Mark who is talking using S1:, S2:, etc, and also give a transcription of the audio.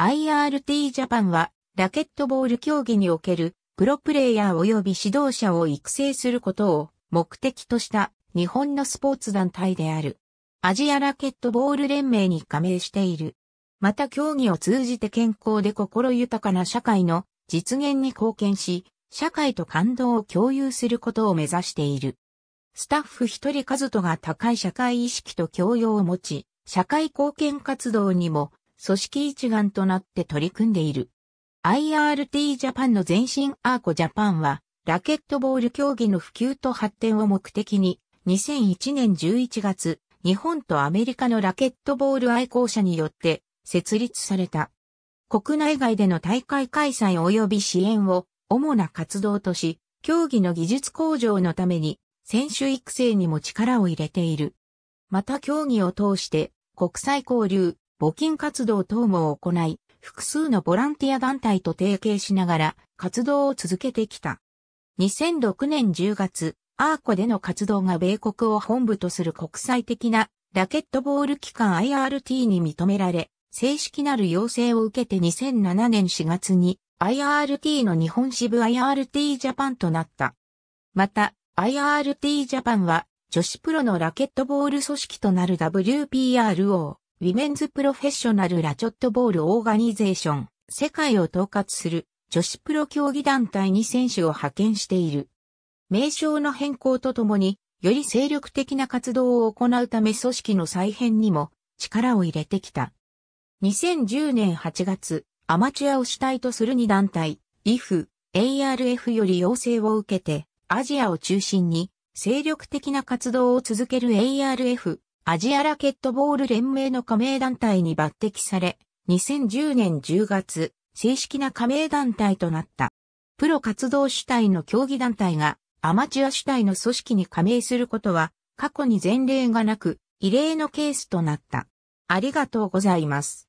S1: IRT ジャパンは、ラケットボール競技における、プロプレイヤー及び指導者を育成することを目的とした日本のスポーツ団体である。アジアラケットボール連盟に加盟している。また競技を通じて健康で心豊かな社会の実現に貢献し、社会と感動を共有することを目指している。スタッフ一人数とが高い社会意識と教養を持ち、社会貢献活動にも組織一丸となって取り組んでいる。IRT ジャパンの前身アーコジャパンは、ラケットボール競技の普及と発展を目的に、2001年11月、日本とアメリカのラケットボール愛好者によって設立された。国内外での大会開催及び支援を主な活動とし、競技の技術向上のために選手育成にも力を入れている。また競技を通して国際交流、募金活動等も行い、複数のボランティア団体と提携しながら活動を続けてきた。2006年10月、アーコでの活動が米国を本部とする国際的なラケットボール機関 IRT に認められ、正式なる要請を受けて2007年4月に IRT の日本支部 IRT ジャパンとなった。また、IRT ジャパンは女子プロのラケットボール組織となる WPRO ウィメンズプロフェッショナルラチョットボールオーガニゼーション、世界を統括する女子プロ競技団体に選手を派遣している。名称の変更とともに、より精力的な活動を行うため組織の再編にも力を入れてきた。2010年8月、アマチュアを主体とする2団体、IF、ARF より要請を受けて、アジアを中心に精力的な活動を続ける ARF、アジアラケットボール連盟の加盟団体に抜擢され、2010年10月、正式な加盟団体となった。プロ活動主体の競技団体がアマチュア主体の組織に加盟することは過去に前例がなく異例のケースとなった。ありがとうございます。